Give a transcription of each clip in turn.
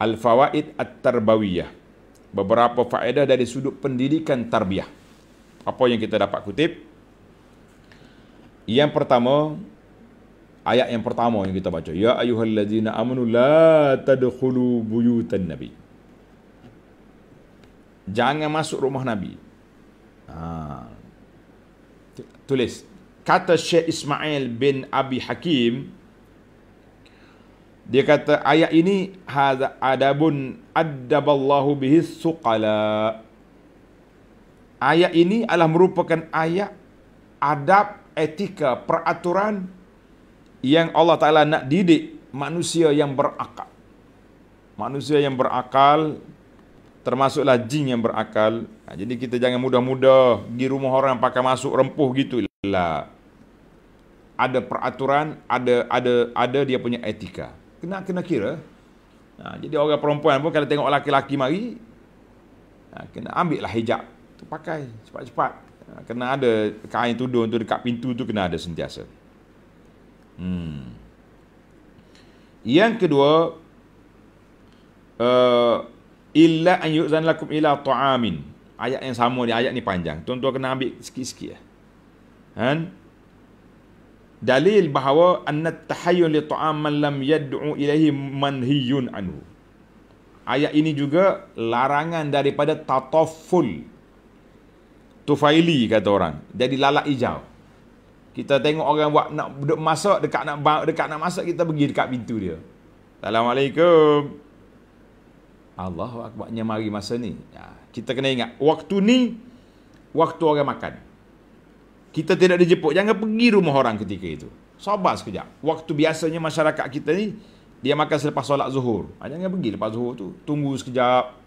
Al-Fawaid At-Tarbawiyah. Beberapa faedah dari sudut pendidikan tarbiyah. Apa yang kita dapat kutip? Yang pertama, ayat yang pertama yang kita baca. Ya ayuhallazina amanu la tadkhulu buyutan nabi. Jangan masuk rumah Nabi. Ha. Tulis. Kata Syekh Ismail bin Abi Hakim, dia kata ayat ini hadza adabun addaballahu bihi suqala. Ayat ini adalah merupakan ayat adab etika peraturan yang Allah Taala nak didik manusia yang berakal. Manusia yang berakal termasuklah jin yang berakal. Ha, jadi kita jangan mudah-mudah di rumah orang pakai masuk rempuh gitu lah Ada peraturan, ada ada ada dia punya etika kena kena kira. Ha, jadi orang perempuan pun kalau tengok laki-laki mari, ha, kena ambil lah hijab. Tu pakai cepat-cepat. Ha, kena ada kain tudung tu dekat pintu tu kena ada sentiasa. Hmm. Yang kedua, eh, illa an yu'zan lakum ila ta'amin. Ayat yang sama ni, ayat ni panjang. Tuan-tuan kena ambil sikit-sikit. Kan? Ya dalil bahawa annat tahayyun li ta'am man lam yad'u ilaihi manhiyun anhu. Ayat ini juga larangan daripada tatafful. Tufaili kata orang. Jadi lalat hijau. Kita tengok orang buat nak duduk masak dekat nak dekat nak masak kita pergi dekat pintu dia. Assalamualaikum. Allahu akbarnya mari masa ni. Ya, kita kena ingat waktu ni waktu orang makan kita tidak dijemput jangan pergi rumah orang ketika itu sabar sekejap waktu biasanya masyarakat kita ni dia makan selepas solat zuhur ah, jangan pergi lepas zuhur tu tunggu sekejap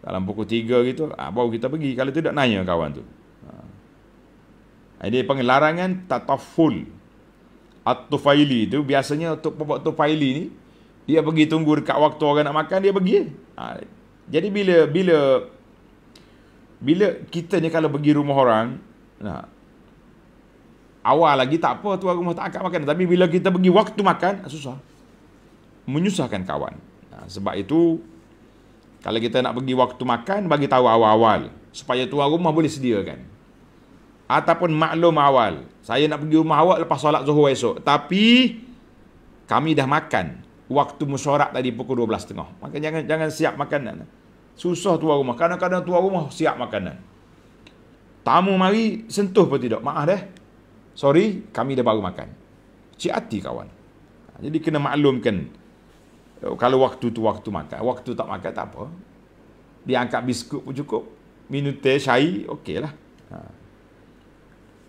dalam pukul 3 gitu ha, baru kita pergi kalau tidak nanya kawan tu ha. Ah. ini panggil larangan tatafful at-tufaili tu biasanya untuk pokok tufaili ni dia pergi tunggu dekat waktu orang nak makan dia pergi ha. jadi bila bila bila kita ni kalau pergi rumah orang nah awal lagi tak apa tuan rumah tak akan makan tapi bila kita pergi waktu makan ah, susah menyusahkan kawan nah, ha, sebab itu kalau kita nak pergi waktu makan bagi tahu awal-awal supaya tuan rumah boleh sediakan ataupun maklum awal saya nak pergi rumah awak lepas solat zuhur esok tapi kami dah makan waktu mesyuarat tadi pukul 12.30 maka jangan jangan siap makanan susah tuan rumah kadang-kadang tuan rumah siap makanan tamu mari sentuh pun tidak maaf deh Sorry, kami dah baru makan. Cik hati kawan. Ha, jadi kena maklumkan. Oh, kalau waktu tu waktu makan. Waktu tak makan tak apa. Dia angkat biskut pun cukup. Minum teh, syai, okey lah. Ha.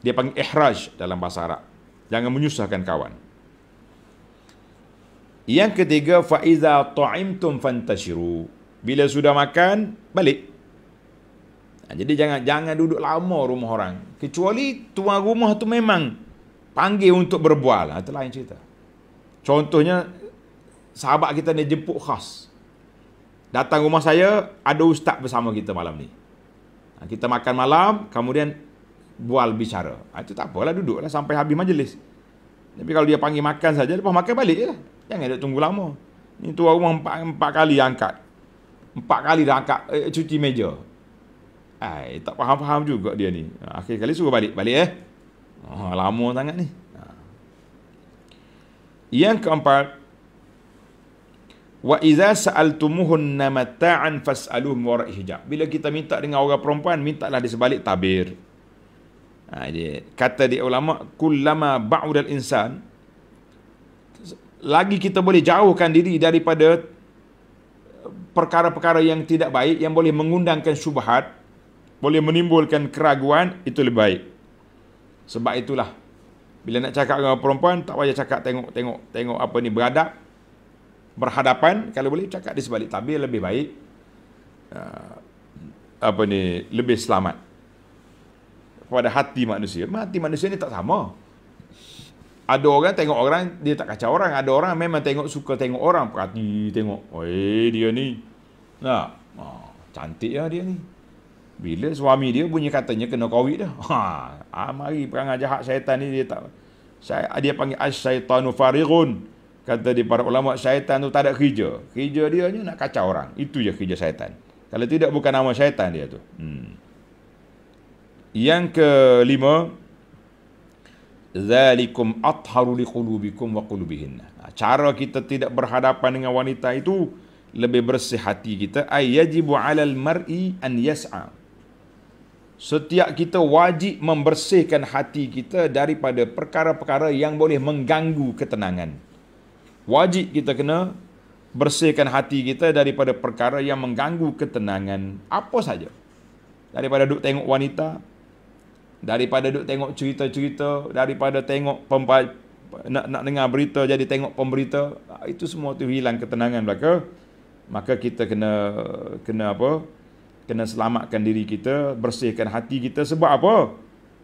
Dia panggil ihraj dalam bahasa Arab. Jangan menyusahkan kawan. Yang ketiga, fa'iza ta'imtum fantashiru. Bila sudah makan, balik. Jadi jangan jangan duduk lama rumah orang. Kecuali tuan rumah tu memang panggil untuk berbual. Itu lain cerita. Contohnya, sahabat kita ni jemput khas. Datang rumah saya, ada ustaz bersama kita malam ni. Kita makan malam, kemudian bual bicara. Itu tak apalah, duduklah sampai habis majlis. Tapi kalau dia panggil makan saja, lepas makan balik je lah. Jangan dia tunggu lama. Ini tuan rumah empat, empat kali angkat. Empat kali dah angkat eh, cuci meja. Ai, tak faham-faham juga dia ni. Akhir kali suruh balik. Balik eh. Oh, lama sangat ni. Yang keempat. Wa iza sa'altumuhun namata'an fas'aluhum warak hijab. Bila kita minta dengan orang perempuan, mintalah di sebalik tabir. Ha, kata di ulama, kullama ba'udal insan, lagi kita boleh jauhkan diri daripada perkara-perkara yang tidak baik yang boleh mengundangkan syubhat boleh menimbulkan keraguan itu lebih baik. Sebab itulah bila nak cakap dengan perempuan tak payah cakap tengok-tengok tengok apa ni beradab berhadapan kalau boleh cakap di sebalik tabir lebih baik uh, apa ni lebih selamat pada hati manusia hati manusia ni tak sama ada orang tengok orang dia tak kacau orang ada orang memang tengok suka tengok orang perhati tengok oi dia ni nah oh, cantik ya dia ni bila suami dia bunyi katanya kena covid dah. Ha, ah mari perangai jahat syaitan ni dia tak saya ah, dia panggil as-syaitanu farighun. Kata di para ulama syaitan tu tak ada kerja. Kerja dia ni nak kacau orang. Itu je kerja syaitan. Kalau tidak bukan nama syaitan dia tu. Hmm. Yang kelima zalikum atharu liqulubikum wa qulubihin. Ah, cara kita tidak berhadapan dengan wanita itu lebih bersih hati kita ayyajibu alal mar'i an yas'a setiap kita wajib membersihkan hati kita daripada perkara-perkara yang boleh mengganggu ketenangan. Wajib kita kena bersihkan hati kita daripada perkara yang mengganggu ketenangan apa saja. Daripada duk tengok wanita, daripada duk tengok cerita-cerita, daripada tengok pempa, nak, nak dengar berita jadi tengok pemberita, itu semua tu hilang ketenangan belaka. Maka kita kena kena apa? kena selamatkan diri kita, bersihkan hati kita sebab apa?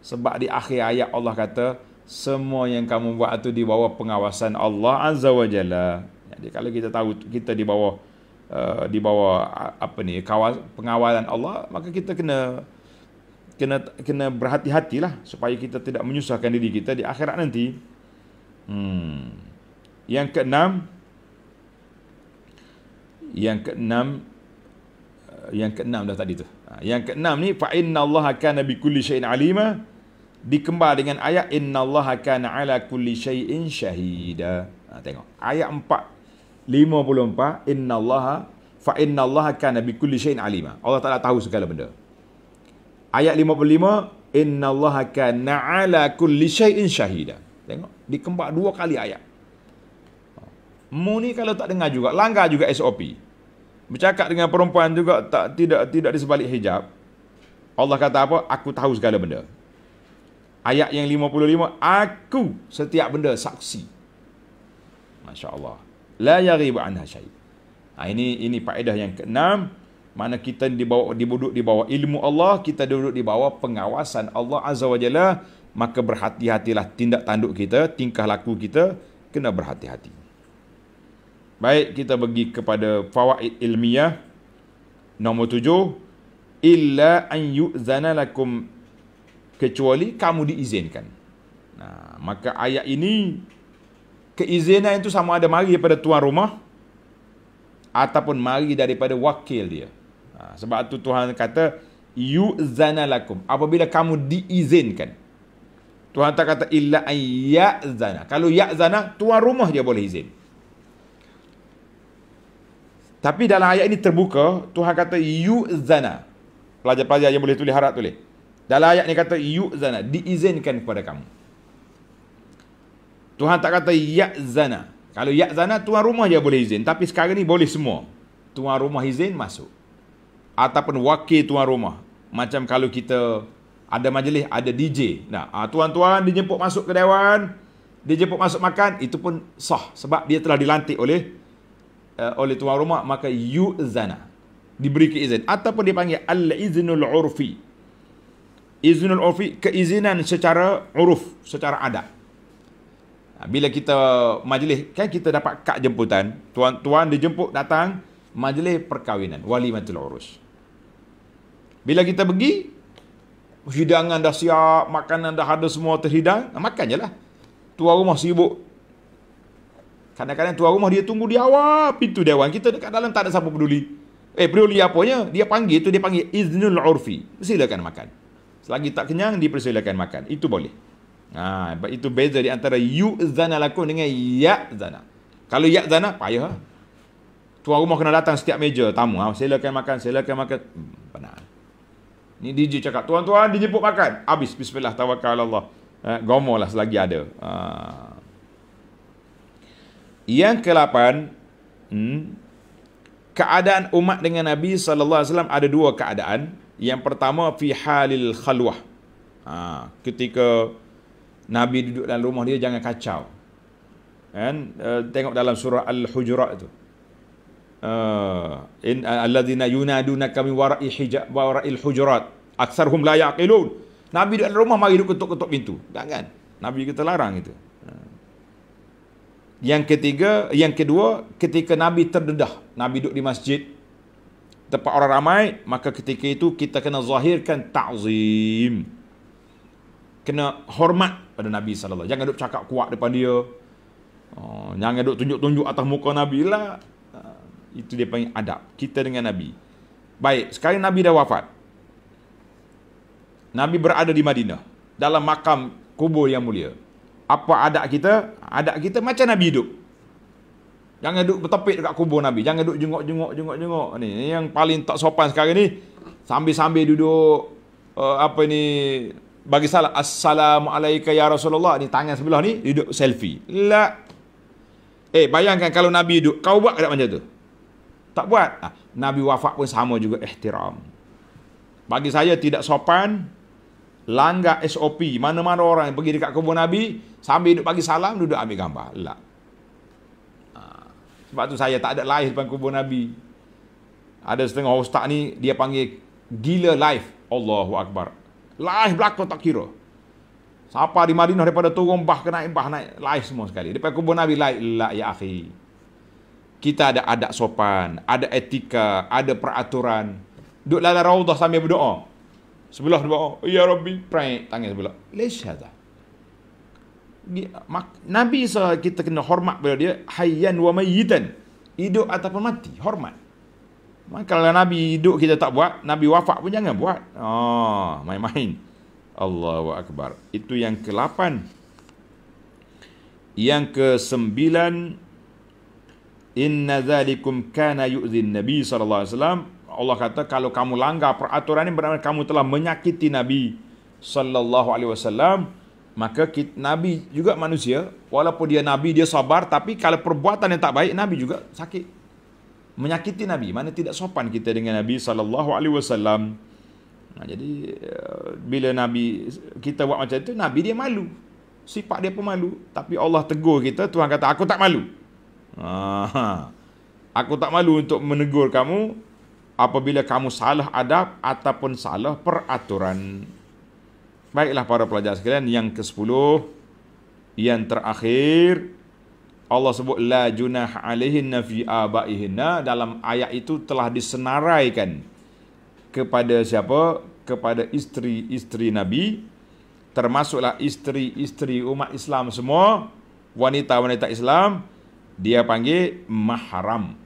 Sebab di akhir ayat Allah kata semua yang kamu buat itu di bawah pengawasan Allah Azza wa Jalla. Jadi kalau kita tahu kita di bawah uh, di bawah uh, apa ni kawas, pengawalan Allah maka kita kena kena kena berhati-hatilah supaya kita tidak menyusahkan diri kita di akhirat nanti. Hmm. Yang keenam yang keenam yang keenam dah tadi tu. Ha, yang keenam ni fa inna Allah kana bi kulli syai'in alima dikembar dengan ayat inna Allah kana ala kulli syai'in syahida. Ha, tengok ayat 4 54 inna Allah fa inna Allah kana bi kulli syai'in alima. Allah Taala tahu segala benda. Ayat 55 inna Allah kana ala kulli syai'in syahida. Tengok dikembar dua kali ayat. Mu ni kalau tak dengar juga langgar juga SOP bercakap dengan perempuan juga tak tidak tidak di sebalik hijab. Allah kata apa? Aku tahu segala benda. Ayat yang 55, aku setiap benda saksi. Masya-Allah. La yarib anha syai. Ha, ini ini faedah yang keenam mana kita dibawa dibuduk di bawah ilmu Allah, kita duduk di bawah pengawasan Allah Azza wa Jalla, maka berhati-hatilah tindak tanduk kita, tingkah laku kita kena berhati-hati. Baik, kita pergi kepada fawaid ilmiah. Nombor tujuh. Illa an yu'zana lakum kecuali kamu diizinkan. Nah, maka ayat ini, keizinan itu sama ada mari daripada tuan rumah ataupun mari daripada wakil dia. Nah, sebab tu Tuhan kata, yu'zana lakum. Apabila kamu diizinkan. Tuhan tak kata illa ayya'zana. Kalau ya'zana, tuan rumah dia boleh izin. Tapi dalam ayat ini terbuka, Tuhan kata yu'zana. Pelajar-pelajar yang boleh tulis harap tulis. Dalam ayat ni kata yu'zana, diizinkan kepada kamu. Tuhan tak kata ya'zana. Kalau ya'zana, tuan rumah dia boleh izin. Tapi sekarang ni boleh semua. Tuan rumah izin masuk. Ataupun wakil tuan rumah. Macam kalau kita ada majlis, ada DJ. Nah, ah, tuan-tuan dijemput masuk ke dewan. Dijemput masuk makan. Itu pun sah. Sebab dia telah dilantik oleh uh, oleh tuan rumah maka yuzana diberi keizinan ataupun dipanggil al-iznul urfi iznul urfi keizinan secara uruf secara adat ha, bila kita majlis kan kita dapat kad jemputan tuan-tuan dijemput datang majlis perkahwinan walimatul urus bila kita pergi hidangan dah siap makanan dah ada semua terhidang makan jelah tuan rumah sibuk Kadang-kadang tuan rumah dia tunggu dia awal pintu dewan. Kita dekat dalam tak ada siapa peduli. Eh, peduli apanya? Dia panggil tu, dia panggil iznul urfi. Silakan makan. Selagi tak kenyang, dipersilakan makan. Itu boleh. Ha, itu beza di antara yu'zana lakun dengan ya'zana. Kalau ya'zana, payah. Tuan rumah kena datang setiap meja tamu. Ha, silakan makan, silakan makan. Hmm, Ni Ini DJ cakap, tuan-tuan, dijemput makan. Habis, bismillah, tawakal Allah. Eh, gomolah selagi ada. Haa. Yang ke-8, hmm, keadaan umat dengan Nabi sallallahu alaihi wasallam ada dua keadaan. Yang pertama fi halil khalwah. Ha, ketika Nabi duduk dalam rumah dia jangan kacau. Kan? Uh, tengok dalam surah Al-Hujurat tu. Uh, in eh, alladhina yunaduna kami wara'i hijab wara'il hujurat Aksarhum la yaqilun. Nabi duduk dalam rumah mari duduk ketuk-ketuk pintu. Tak kan? Nabi kita larang itu. Yang ketiga, yang kedua, ketika Nabi terdedah, Nabi duduk di masjid tempat orang ramai, maka ketika itu kita kena zahirkan ta'zim. Kena hormat pada Nabi sallallahu alaihi Jangan duduk cakap kuat depan dia. Oh, jangan duduk tunjuk-tunjuk atas muka Nabi lah. Ah, itu dia panggil adab kita dengan Nabi. Baik, sekarang Nabi dah wafat. Nabi berada di Madinah dalam makam kubur yang mulia apa adat kita, adat kita macam Nabi hidup. Jangan duduk bertepik dekat kubur Nabi. Jangan duduk jenguk-jenguk, jenguk-jenguk. Ni yang paling tak sopan sekarang ni. Sambil-sambil duduk uh, apa ni bagi salam assalamualaikum ya Rasulullah ni tangan sebelah ni duduk selfie. La. Eh bayangkan kalau Nabi duduk, kau buat tak macam tu? Tak buat. Ah, Nabi wafat pun sama juga ihtiram. Bagi saya tidak sopan, langgar SOP. Mana-mana orang yang pergi dekat kubur Nabi, sambil duduk bagi salam, duduk ambil gambar. Lah. Ha. Sebab tu saya tak ada live depan kubur Nabi. Ada setengah ustaz ni, dia panggil gila live. Allahu Akbar. Live belakang tak kira. Siapa di Madinah daripada turun bah ke naik bah naik live semua sekali. Depan kubur Nabi live. Lah ya akhi. Kita ada adat sopan, ada etika, ada peraturan. Duduk lalai raudah sambil berdoa. Sebelah dua orang, ya Rabbi, prank, tangis pula. Leis hada. Nabi SAW kita kena hormat pada dia, hayyan wa mayyitan. Hidup ataupun mati, hormat. Maka kalau Nabi hidup kita tak buat, Nabi wafat pun jangan buat. Oh, main-main. wa Akbar. Itu yang ke-8. Yang ke-9. Inna zalikum kana yu'zin Nabi SAW. Allah kata kalau kamu langgar peraturan ini bermakna kamu telah menyakiti Nabi sallallahu alaihi wasallam maka Nabi juga manusia walaupun dia Nabi dia sabar tapi kalau perbuatan yang tak baik Nabi juga sakit menyakiti Nabi mana tidak sopan kita dengan Nabi sallallahu alaihi wasallam jadi eh, bila Nabi kita buat macam itu Nabi dia malu sifat dia pemalu tapi Allah tegur kita Tuhan kata aku tak malu Aha. Aku tak malu untuk menegur kamu apabila kamu salah adab ataupun salah peraturan. Baiklah para pelajar sekalian yang ke-10 yang terakhir Allah sebut la junah alaihin fi abaihina dalam ayat itu telah disenaraikan kepada siapa? kepada isteri-isteri Nabi termasuklah isteri-isteri umat Islam semua wanita-wanita Islam dia panggil mahram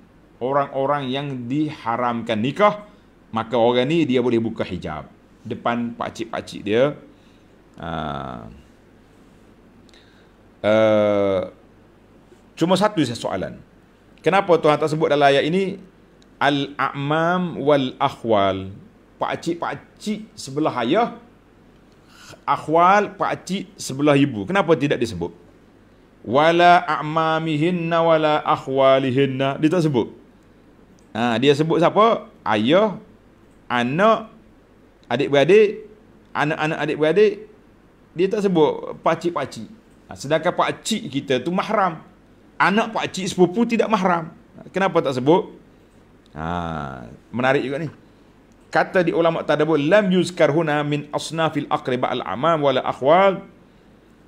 orang-orang yang diharamkan nikah, maka orang ni dia boleh buka hijab depan pakcik-pakcik dia. Uh, uh, cuma satu saya soalan. Kenapa Tuhan tak sebut dalam ayat ini al-a'mam wal akhwal? Pakcik-pakcik sebelah ayah, akhwal pakcik sebelah ibu. Kenapa tidak disebut? Wala a'mamihinna wala akhwalihinna. Dia sebut. Ha, dia sebut siapa? Ayah, anak, adik-beradik, anak-anak adik-beradik. Dia tak sebut pakcik-pakcik. Ha, sedangkan pakcik kita tu mahram. Anak pakcik sepupu tidak mahram. Kenapa tak sebut? Ha, menarik juga ni. Kata di ulama tadabbur lam yuzkar huna min asnafil aqrib al amam wala akhwal.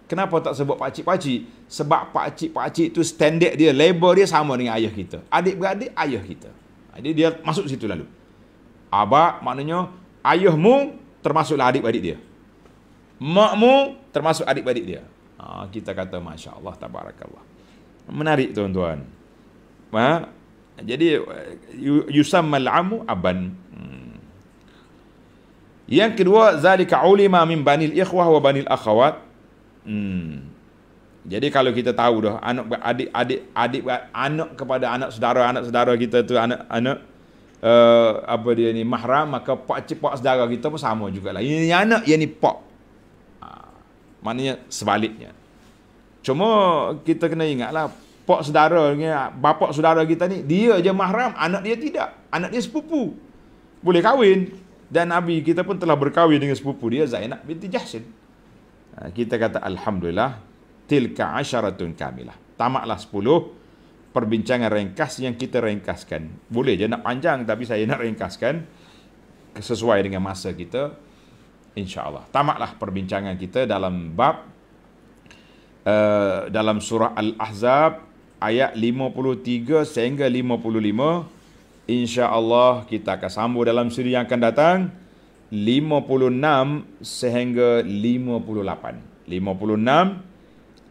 Kenapa tak sebut pak cik pak cik? Sebab pak cik pak cik tu standard dia, label dia sama dengan ayah kita. Adik beradik ayah kita. Ha, jadi dia masuk situ lalu. Abak maknanya ayahmu termasuklah adik-adik dia. Makmu termasuk adik-adik dia. Ha, kita kata Masya Allah Tabarakallah. Menarik tuan-tuan. Ha? Jadi yusammal amu aban. Hmm. Yang kedua, zalika ulima min banil ikhwah wa banil akhawat. Hmm. Jadi kalau kita tahu dah anak adik adik adik anak kepada anak saudara anak saudara kita tu anak anak uh, apa dia ni mahram maka pak cik pak saudara kita pun sama jugalah. Ini anak yang ni pak. Ha, maknanya sebaliknya. Cuma kita kena ingatlah pak saudara ni bapak saudara kita ni dia je mahram anak dia tidak. Anak dia sepupu. Boleh kahwin. Dan Nabi kita pun telah berkahwin dengan sepupu dia Zainab binti Jahsyin. Ha, kita kata alhamdulillah tilka asyaratun kamilah. Tamaklah sepuluh perbincangan ringkas yang kita ringkaskan. Boleh je nak panjang tapi saya nak ringkaskan sesuai dengan masa kita. InsyaAllah. tamaklah perbincangan kita dalam bab uh, dalam surah Al-Ahzab ayat 53 sehingga 55. InsyaAllah kita akan sambung dalam siri yang akan datang. 56 sehingga 58. 56 sehingga 58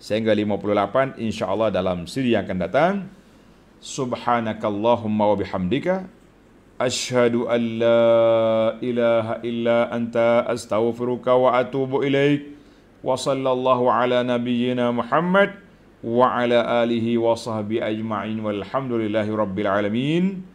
sehingga 58 insyaallah dalam siri yang akan datang subhanakallahumma wa bihamdika asyhadu alla ilaha illa anta astaghfiruka wa atubu ilaik wa sallallahu ala nabiyyina muhammad wa ala alihi wa sahbihi ajma'in walhamdulillahi rabbil alamin